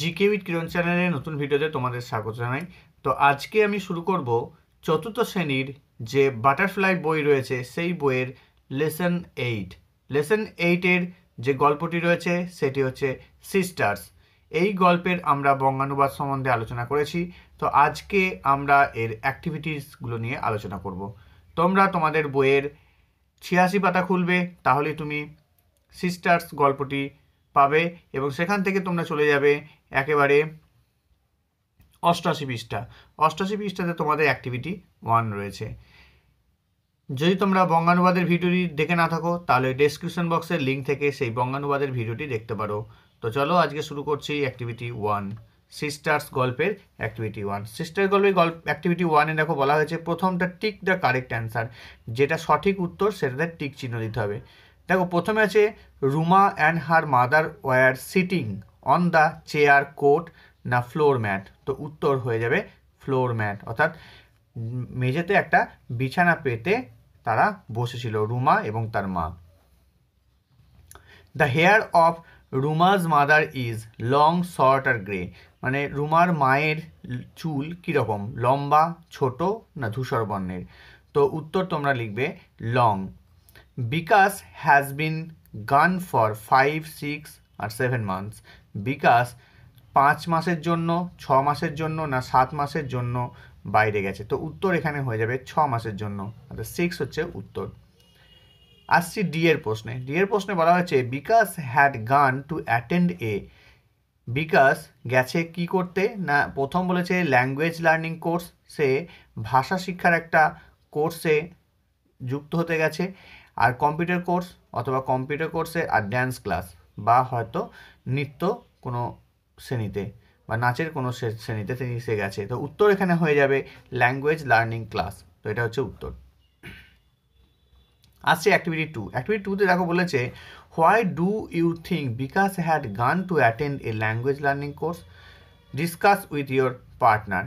GK with কিরণ চ্যানেলে নতুন ভিডিওতে তোমাদের স্বাগত জানাই তো আজকে আমি শুরু করব চতুর্থ শ্রেণীর যে বাটারফ্লাই বই রয়েছে সেই বইয়ের লেসন এইট লেসন এইটের যে গল্পটি রয়েছে সেটি হচ্ছে সিস্টার্স এই গল্পের আমরা বঙ্গানুবাদ সম্বন্ধে আলোচনা করেছি তো আজকে আমরা এর অ্যাক্টিভিটিসগুলো নিয়ে আলোচনা করব তোমরা তোমাদের বইয়ের ছিয়াশি পাতা খুলবে তাহলে তুমি সিস্টার্স গল্পটি পাবে এবং সেখান থেকে তোমরা চলে যাবে একেবারে অষ্টআশি পৃষ্ঠা অষ্টআশি পৃষ্ঠাতে তোমাদের অ্যাক্টিভিটি ওয়ান রয়েছে যদি তোমরা বঙ্গানুবাদের ভিডিওটি দেখে না থাকো তাহলে ডিসক্রিপশন বক্সের লিঙ্ক থেকে সেই বঙ্গানুবাদের ভিডিওটি দেখতে পারো তো চলো আজকে শুরু করছি অ্যাক্টিভিটি ওয়ান সিস্টার্স গল্পের অ্যাক্টিভিটি ওয়ান সিস্টার গল্পের গল্প অ্যাক্টিভিটি ওয়ানে দেখো বলা হয়েছে প্রথমটা টিক দ্য কারেক্ট অ্যান্সার যেটা সঠিক উত্তর সেটাতে টিক চিহ্ন দিতে হবে দেখো প্রথমে আছে Ruma and her mother were sitting on the chair কোট না ফ্লোর ম্যাট তো উত্তর হয়ে যাবে ফ্লোর ম্যাট অর্থাৎ মেঝেতে একটা বিছানা পেতে তারা বসেছিল রুমা এবং তার মা the hair of Ruma's mother is long short or grey মানে রুমার মায়ের চুল কীরকম লম্বা ছোট না ধূসর বর্ণের তো উত্তর তোমরা লিখবে long bKash has been gone for five six or seven months Bikash পাঁচ মাসের জন্য ছ মাসের জন্য না সাত মাসের জন্য বাইরে গেছে তো উত্তর এখানে হয়ে যাবে ছ মাসের জন্য অর্থাৎ সিক্স হচ্ছে উত্তর আসছি ডি এর প্রশ্নে ডি এর প্রশ্নে বলা হয়েছে Bikash had gone to attend a Bikash গেছে কি করতে না প্রথম বলেছে ল্যাঙ্গুয়েজ লার্নিং কোর্স সে ভাষা শিক্ষার একটা কোর্সে যুক্ত হতে গেছে আর কম্পিউটার কোর্স অথবা কম্পিউটার কোর্সে আর ড্যান্স ক্লাস বা হয়তো নৃত্য কোনো শ্রেণীতে বা নাচের কোনো শ্রেণীতে তিনি সে গেছে তো উত্তর এখানে হয়ে যাবে ল্যাঙ্গুয়েজ লার্নিং ক্লাস তো এটা হচ্ছে উত্তর আসছে অ্যাক্টিভিটি টু অ্যাক্টিভিটি টুতে দেখো বলেছে why do you think Bikash had gone to attend a language learning course discuss with your partner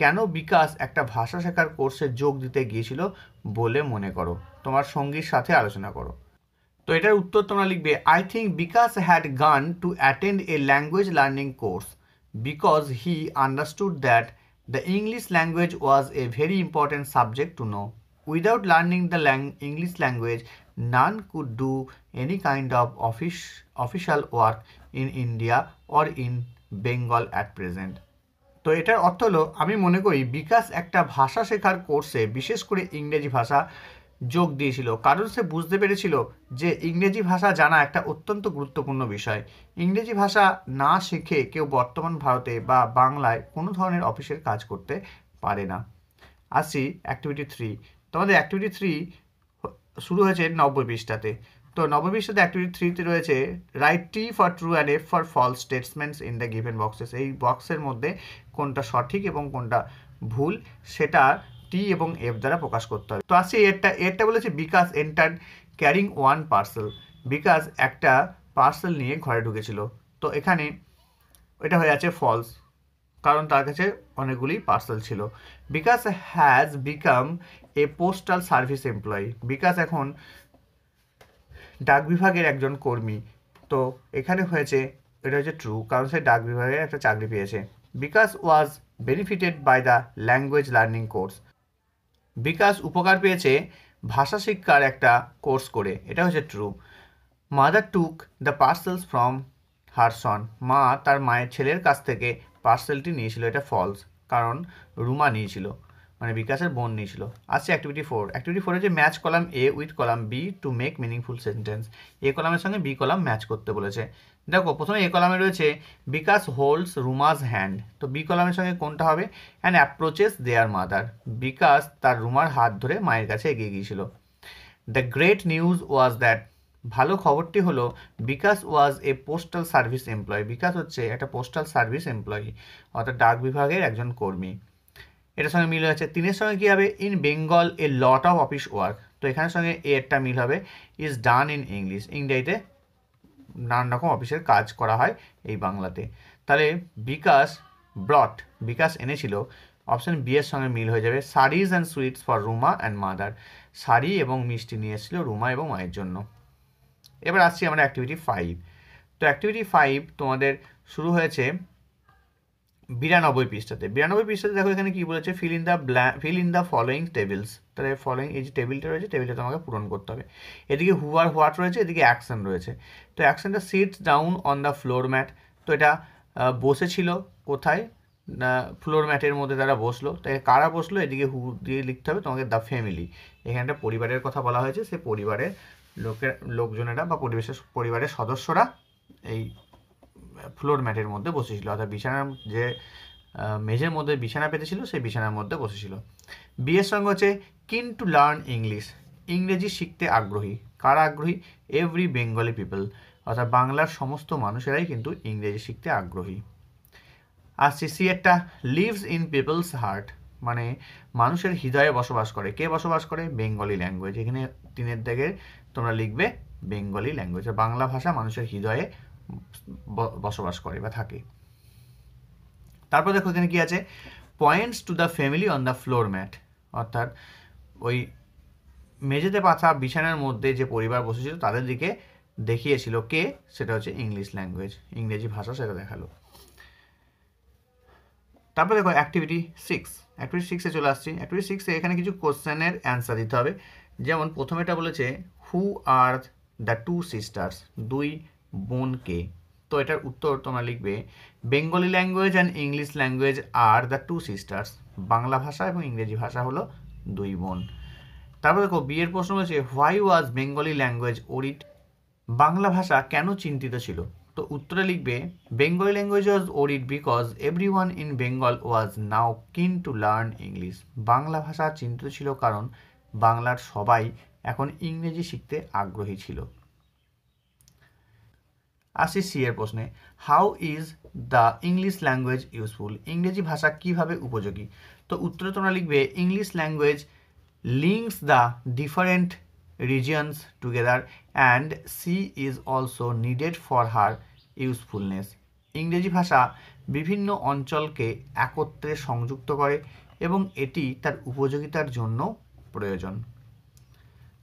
কেন বিকাশ একটা ভাষা শেখার কোর্সে যোগ দিতে গিয়েছিল বলে মনে করো তোমার সঙ্গীর সাথে আলোচনা করো তো এটার উত্তর তোমরা লিখবে I think Bikash had gone to attend a language learning course because he understood that the English language was a very important subject to know without learning the English language none could do any kind of office official work in India or in Bengal at present তো এটার অর্থ হলো আমি মনে করি বিকাশ একটা ভাষা শেখার কোর্সে বিশেষ করে ইংরেজি ভাষা যোগ দিয়েছিল কারণ সে বুঝতে পেরেছিল যে ইংরেজি ভাষা জানা একটা অত্যন্ত গুরুত্বপূর্ণ বিষয় ইংরেজি ভাষা না শিখে কেউ বর্তমান ভারতে বা বাংলায় কোনো ধরনের অফিসের কাজ করতে পারে না আসি অ্যাক্টিভিটি থ্রি তোমাদের অ্যাক্টিভিটি থ্রি শুরু হয়েছে নব্বই পৃষ্ঠাতে তো নব্বই বিশ্বতে অ্যাক্টিভিটি থ্রিতে রয়েছে write T for true and F for false statements in the given boxes এই বক্সের মধ্যে কোনটা সঠিক এবং কোনটা ভুল সেটা টি এবং এফ দ্বারা প্রকাশ করতে হবে তো আসি এরটা এরটা বলেছে Bikash enter carrying one parcel Bikash একটা পার্সেল নিয়ে ঘরে ঢুকেছিল তো এখানে এটা হয়ে আছে ফলস কারণ তার কাছে অনেকগুলি পার্সেল ছিল Bikash has become a postal service employee Bikash এখন ডাক বিভাগের একজন কর্মী তো এখানে হয়েছে এটা হচ্ছে ট্রু কারণ সে ডাক বিভাগের একটা চাকরি পেয়েছে Bikash was benefited by the language learning course Bikash উপকার পেয়েছে ভাষা শিক্ষার একটা কোর্স করে এটা হচ্ছে true mother took the parcels from her son মা তার মায়ের ছেলের কাছ থেকে পার্সেলটি নিয়েছিল এটা ফলস কারণ রুমা নিয়েছিল মানে বিকাশের বোন নিয়েছিল আসছে অ্যাক্টিভিটি ফোর অ্যাক্টিভিটি ফোর হচ্ছে match column A with column B to make meaningful sentence A কলামের সঙ্গে বি কলাম ম্যাচ করতে বলেছে দেখো প্রথমে এ কলামে রয়েছে বিকাশ হোল্ডস রুমার্স হ্যান্ড তো বি কলামের সঙ্গে কোনটা হবে and approaches their mother Bikash তার রুমার হাত ধরে মায়ের কাছে এগিয়ে গিয়েছিল the great news was that ভালো খবরটি হলো Bikash was a postal service employee Bikash হচ্ছে একটা পোস্টাল সার্ভিস এমপ্লয়ি অর্থাৎ ডাক বিভাগের একজন কর্মী এটার সঙ্গে মিল হয়েছে তিনের সঙ্গে কী হবে in Bengal a lot of office work তো এখানের সঙ্গে এ একটা মিল হবে ইজ ডান ইন ইংলিশ ইংরেজিতে নানান রকম অফিসের কাজ করা হয় এই বাংলাতে তাহলে বিকাশ ব্রট বিকাশ এনেছিল অপশন বি এর সঙ্গে মিল হয়ে যাবে saris and sweets for Ruma and mother sari এবং মিষ্টি নিয়ে এসেছিল রুমা এবং মায়ের জন্য এবার আসছি আমরা অ্যাক্টিভিটি ফাইভ তো অ্যাক্টিভিটি ফাইভ তোমাদের শুরু হয়েছে বিরানব্বই পৃষ্ঠাতে বিরানব্বই পৃষ্ঠাতে দেখো এখানে কি বলেছে ফিল ইন দ্য ব্ল্যা fill in the following tables তাহলে ফলোয়িং এই যে টেবিলটা রয়েছে টেবিলটা তোমাকে পূরণ করতে হবে এদিকে হু আর হোয়াট রয়েছে এদিকে অ্যাকশন রয়েছে তো অ্যাকশনটা sits down on the floor mat তো এটা বসেছিল কোথায় ফ্লোর ম্যাটের মধ্যে তারা বসলো তো কারা বসলো এদিকে হু দিয়ে লিখতে হবে তোমাকে দ্য ফ্যামিলি এখানে একটা পরিবারের কথা বলা হয়েছে সে পরিবারের লোকের লোকজনেরা বা পরিবেশের পরিবারের সদস্যরা এই ফ্লোর ম্যাটের মধ্যে বসেছিল অর্থাৎ বিছানার যে মেঝের মধ্যে বিছানা পেতেছিল সেই বিছানার মধ্যে বসেছিল বিয়ের সঙ্গে হচ্ছে কিন টু লার্ন ইংলিশ ইংরেজি শিখতে আগ্রহী কারা আগ্রহী এভরি বেঙ্গলি পিপল অর্থাৎ বাংলার সমস্ত মানুষেরাই কিন্তু ইংরেজি শিখতে আগ্রহী আর সি একটা লিভস ইন পিপলস হার্ট মানে মানুষের হৃদয়ে বসবাস করে কে বসবাস করে বেঙ্গলি ল্যাঙ্গুয়েজ এখানে তিনের দিকে তোমরা লিখবে বেঙ্গলি ল্যাঙ্গুয়েজ বাংলা ভাষা মানুষের হৃদয়ে বসবাস করে বা থাকে তারপর দেখো এখানে কি আছে points to the family on the floor mat অর্থাৎ ওই মেঝেতে পাথা বিছানার মধ্যে যে পরিবার বসেছিল তাদের দিকে দেখিয়েছিল কে সেটা হচ্ছে ইংলিশ ল্যাঙ্গুয়েজ ইংরেজি ভাষা সেটা দেখালো তারপর দেখো অ্যাক্টিভিটি সিক্স অ্যাক্টিভিটি সিক্সে চলে আসছি অ্যাক্টিভিটি সিক্সে এখানে কিছু কোশ্চেনের অ্যান্সার দিতে হবে যেমন প্রথমেটা বলেছে who are the two sisters দুই বোনকে তো এটার উত্তর তোমরা লিখবে Bengali language and English language are the two sisters বাংলা ভাষা এবং ইংরেজি ভাষা হলো দুই বোন তারপর দেখো বিয়ের প্রশ্ন হয়েছে why was Bengali language worried বাংলা ভাষা কেন চিন্তিত ছিল তো উত্তরে লিখবে Bengali language was worried because every one in Bengal was now keen to learn English Bangla ভাষা চিন্তিত ছিল কারণ বাংলার সবাই এখন ইংরেজি শিখতে আগ্রহী ছিল আসি সি এর প্রশ্নে how is the English language useful ইংরেজি ভাষা কিভাবে উপযোগী তো উত্তরে তোমরা লিখবে English language links the different regions together and she is also needed for her usefulness ইংরেজি ভাষা বিভিন্ন অঞ্চলকে একত্রে সংযুক্ত করে এবং এটি তার উপযোগিতার জন্য প্রয়োজন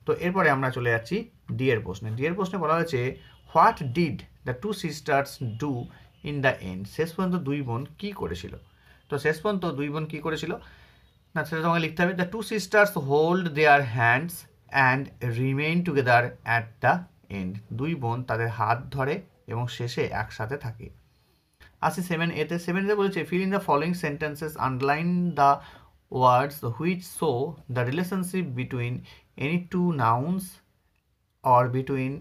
তো এরপরে আমরা চলে যাচ্ছি ডি প্রশ্নে ডি প্রশ্নে বলা হয়েছে what did the two sisters do in the end শেষ পর্যন্ত দুই বোন কী করেছিল তো শেষ পর্যন্ত দুই বোন কী করেছিল না সেটা তোমাকে লিখতে হবে the two sisters hold their hands and remain together at the end দুই বোন তাদের হাত ধরে এবং শেষে একসাথে থাকে আসি সেভেন এতে সেভেন এতে বলেছে fill in the following sentences underline the words which show the relationship between any two nouns or between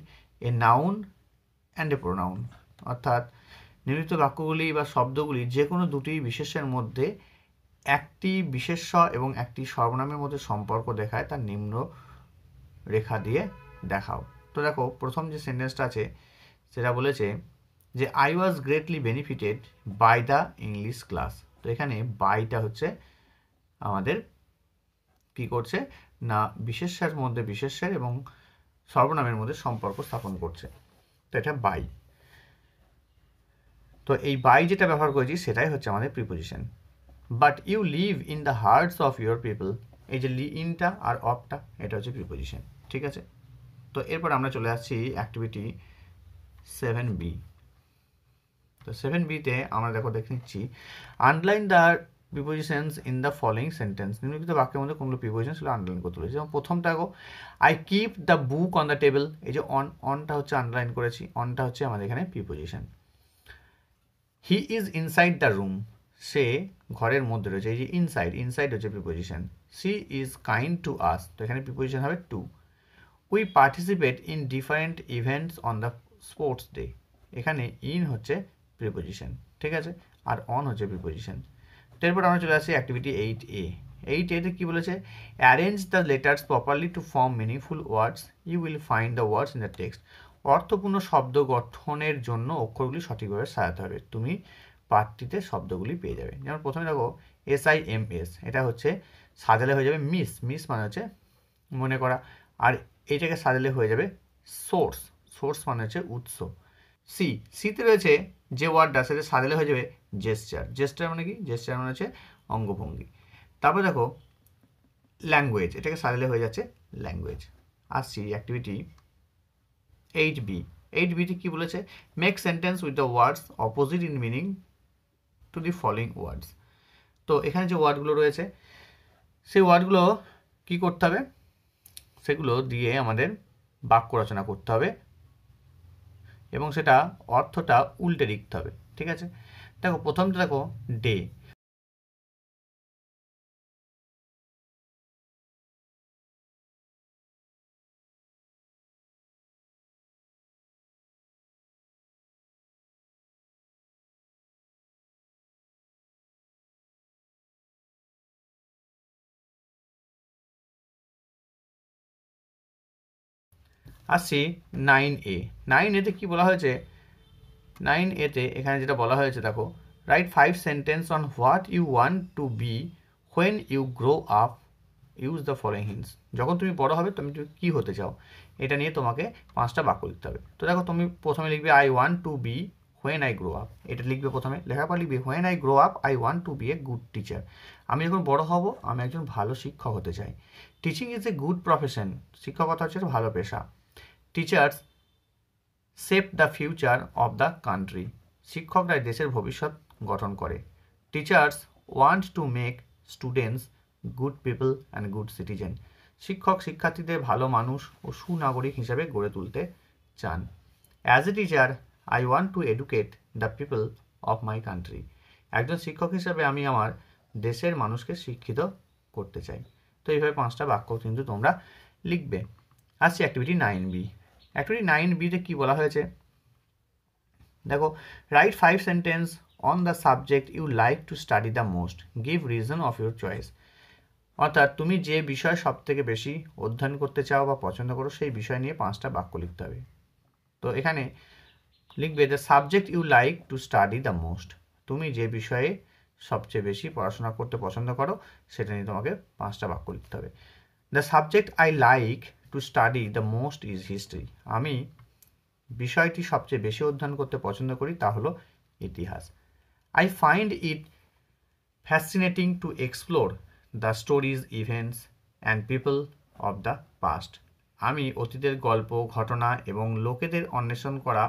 a noun and a pronoun অর্থাৎ নির্মিত বাক্যগুলি বা শব্দগুলি যে কোনো দুটি বিশেষের মধ্যে একটি বিশেষ্য এবং একটি সর্বনামের মধ্যে সম্পর্ক দেখায় তার নিম্ন রেখা দিয়ে দেখাও তো দেখো প্রথম যে সেন্টেন্সটা আছে সেটা বলেছে যে I was greatly benefited by the English class তো এখানে বাইটা হচ্ছে আমাদের কি করছে না বিশেষের মধ্যে বিশেষের এবং সর্বনামের মধ্যে সম্পর্ক স্থাপন করছে তো এটা বাই তো এই বাই যেটা ব্যবহার করেছি সেটাই হচ্ছে আমাদের preposition but you live in the hearts of your people এই যে লি ইনটা আর অফটা এটা হচ্ছে প্রিপোজিশন ঠিক আছে তো এরপর আমরা চলে আসছি অ্যাক্টিভিটি সেভেন বি তো সেভেন বিতে আমরা দেখো দেখে নিচ্ছি underline the prepositions in the following sentence নিম্নলিখিত বাক্যের মধ্যে কোনগুলো প্রিপোজিশন সেগুলো আন্ডারলাইন করতে বলেছি যেমন প্রথমটা go I keep the book on the table এই যে অন অনটা হচ্ছে আন্ডারলাইন করেছি অনটা হচ্ছে আমাদের এখানে preposition he is inside the room সে ঘরের মধ্যে রয়েছে এই যে ইনসাইড ইনসাইড হচ্ছে preposition she is kind to us তো এখানে প্রিপোজিশন হবে to we participate in different events on the sports day এখানে ইন হচ্ছে প্রিপোজিশন ঠিক আছে আর অন হচ্ছে প্রিপোজিশন এরপর আমরা চলে আসি অ্যাক্টিভিটি এইট এ এইট এতে কী বলেছে arrange the letters properly to form meaningful words you will find the words in the text অর্থপূর্ণ শব্দ গঠনের জন্য অক্ষরগুলি সঠিকভাবে সাজাতে হবে তুমি পাঠটিতে শব্দগুলি পেয়ে যাবে যেমন প্রথমে দেখো এস আই এম এস এটা হচ্ছে সাজালে হয়ে যাবে মিস মিস মানে হচ্ছে মনে করা আর এটাকে সাজালে হয়ে যাবে সোর্স সোর্স মানে হচ্ছে উৎস সি সিতে রয়েছে যে ওয়ার্ডটা সেটা সাজালে হয়ে যাবে জেস্টার জেস্টার মানে কি জেস্টার মানে হচ্ছে অঙ্গভঙ্গি তারপর দেখো ল্যাঙ্গুয়েজ এটাকে সাজালে হয়ে যাচ্ছে ল্যাঙ্গুয়েজ আসছি অ্যাক্টিভিটি এইট বি এইট বিটি কী বলেছে make sentence with the words opposite in meaning to the following words তো এখানে যে ওয়ার্ডগুলো রয়েছে সেই ওয়ার্ডগুলো কি করতে হবে সেগুলো দিয়ে আমাদের বাক্য রচনা করতে হবে এবং সেটা অর্থটা উল্টে লিখতে হবে ঠিক আছে দেখো প্রথমটা দেখো ডে আসি নাইন এ নাইন এতে কি বলা হয়েছে নাইন এতে এখানে যেটা বলা হয়েছে দেখো write five sentence on what you want to be when you grow up use the following hints যখন তুমি বড় হবে তুমি তুমি কী হতে চাও এটা নিয়ে তোমাকে পাঁচটা বাক্য লিখতে হবে তো দেখো তুমি প্রথমে লিখবে I want to be when I grow up এটা লিখবে প্রথমে লেখার পর লিখবে when I grow up I want to be a good teacher আমি যখন বড় হব আমি একজন ভালো শিক্ষক হতে চাই teaching is a good profession শিক্ষকতা হচ্ছে ভালো পেশা teachers save the future of the country শিক্ষকরাই দেশের ভবিষ্যৎ গঠন করে teachers want to make students good people and good citizen শিক্ষক শিক্ষার্থীদের ভালো মানুষ ও সুনাগরিক হিসেবে গড়ে তুলতে চান as a teacher I want to educate the people of my country একজন শিক্ষক হিসেবে আমি আমার দেশের মানুষকে শিক্ষিত করতে চাই তো এইভাবে পাঁচটা বাক্য কিন্তু তোমরা লিখবে আসছি activity nine B actually nine বিতে কী বলা হয়েছে দেখো write five sentence on the subject you like to study the most give reason of your choice অর্থাৎ তুমি যে বিষয় সব থেকে বেশি অধ্যয়ন করতে চাও বা পছন্দ করো সেই বিষয় নিয়ে পাঁচটা বাক্য লিখতে হবে তো এখানে লিখবে the subject you like to study the most তুমি যে বিষয়ে সবচেয়ে বেশি পড়াশোনা করতে পছন্দ করো সেটা নিয়ে তোমাকে পাঁচটা বাক্য লিখতে হবে the subject I like to study the most is history আমি বিষয়টি সবচেয়ে বেশি অধ্যয়ন করতে পছন্দ করি তা হলো ইতিহাস I find it fascinating to explore the stories events and people of the past আমি অতীতের গল্প ঘটনা এবং লোকেদের অন্বেষণ করা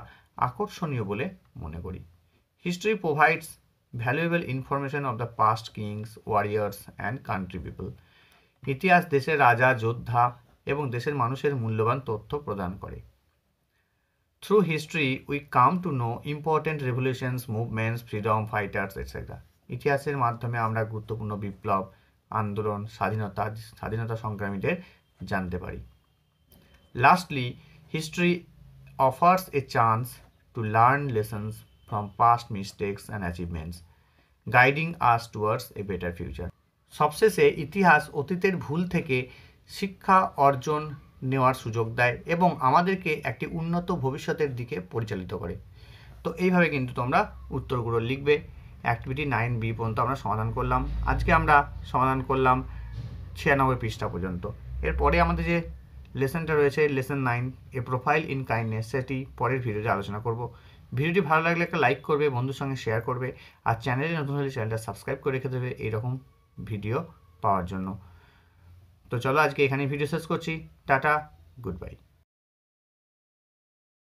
আকর্ষণীয় বলে মনে করি history provides valuable information of the past kings warriors and country people ইতিহাস দেশের রাজা যোদ্ধা এবং দেশের মানুষের মূল্যবান তথ্য প্রদান করে through history we come to know important revolutions movements freedom fighters etcetera ইতিহাসের মাধ্যমে আমরা গুরুত্বপূর্ণ বিপ্লব আন্দোলন স্বাধীনতা স্বাধীনতা সংগ্রামীদের জানতে পারি lastly history offers a chance to learn lessons from past mistakes and achievements guiding us towards a better future সবশেষে ইতিহাস অতীতের ভুল থেকে শিক্ষা অর্জন নেওয়ার সুযোগ দেয় এবং আমাদেরকে একটি উন্নত ভবিষ্যতের দিকে পরিচালিত করে তো এইভাবে কিন্তু তোমরা উত্তরগুলো লিখবে অ্যাক্টিভিটি নাইন বি পর্যন্ত আমরা সমাধান করলাম আজকে আমরা সমাধান করলাম ছিয়ানব্বই পৃষ্ঠা পর্যন্ত এরপরে আমাদের যে লেসনটা রয়েছে lesson nine a profile in kindness সেটি পরের ভিডিওতে আলোচনা করব ভিডিওটি ভালো লাগলে একটা লাইক করবে বন্ধুর সঙ্গে শেয়ার করবে আর চ্যানেলে নতুন হলে চ্যানেলটা সাবস্ক্রাইব করে রেখে দেবে এইরকম ভিডিও পাওয়ার জন্য তো চলো আজকে এখানে ভিডিও শেষ করছি টাটা গুড বাই